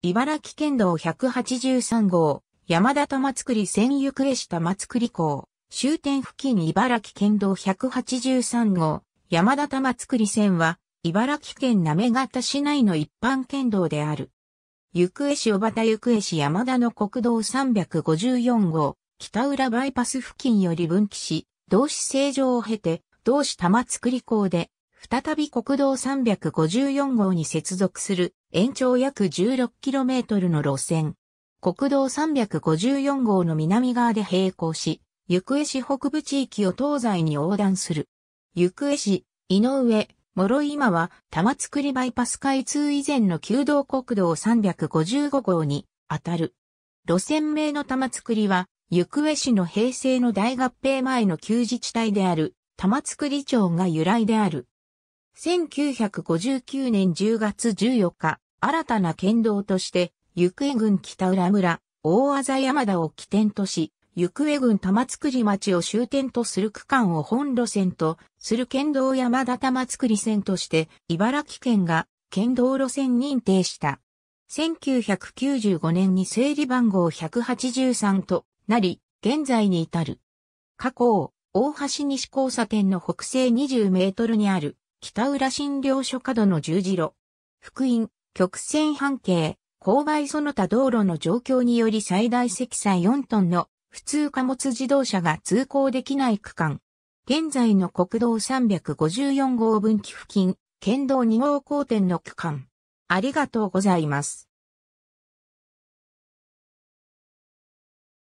茨城県道183号、山田玉造線行方下玉造港、終点付近茨城県道183号、山田玉造線は、茨城県行方市内の一般県道である。行方市小畑行方市山田の国道354号、北浦バイパス付近より分岐し、同市成城を経て、同市玉造港で再び国道354号に接続する延長約 16km の路線。国道354号の南側で並行し、行方市北部地域を東西に横断する。行方市、井上、諸今は玉造バイパス開通以前の旧道国道355号に当たる。路線名の玉造は、行方市の平成の大合併前の旧自治体である玉造町が由来である。1959年10月14日、新たな県道として、行方郡北浦村、大麻山田を起点とし、行方郡玉造町を終点とする区間を本路線とする県道山田玉造線として、茨城県が県道路線認定した。1995年に整理番号183となり、現在に至る。過去、大橋西交差点の北西20メートルにある北浦診療所角の十字路、福音、曲線半径、勾配その他道路の状況により最大積載4トンの普通貨物自動車が通行できない区間。現在の国道354号分岐付近、県道2号交点の区間。ありがとうございます。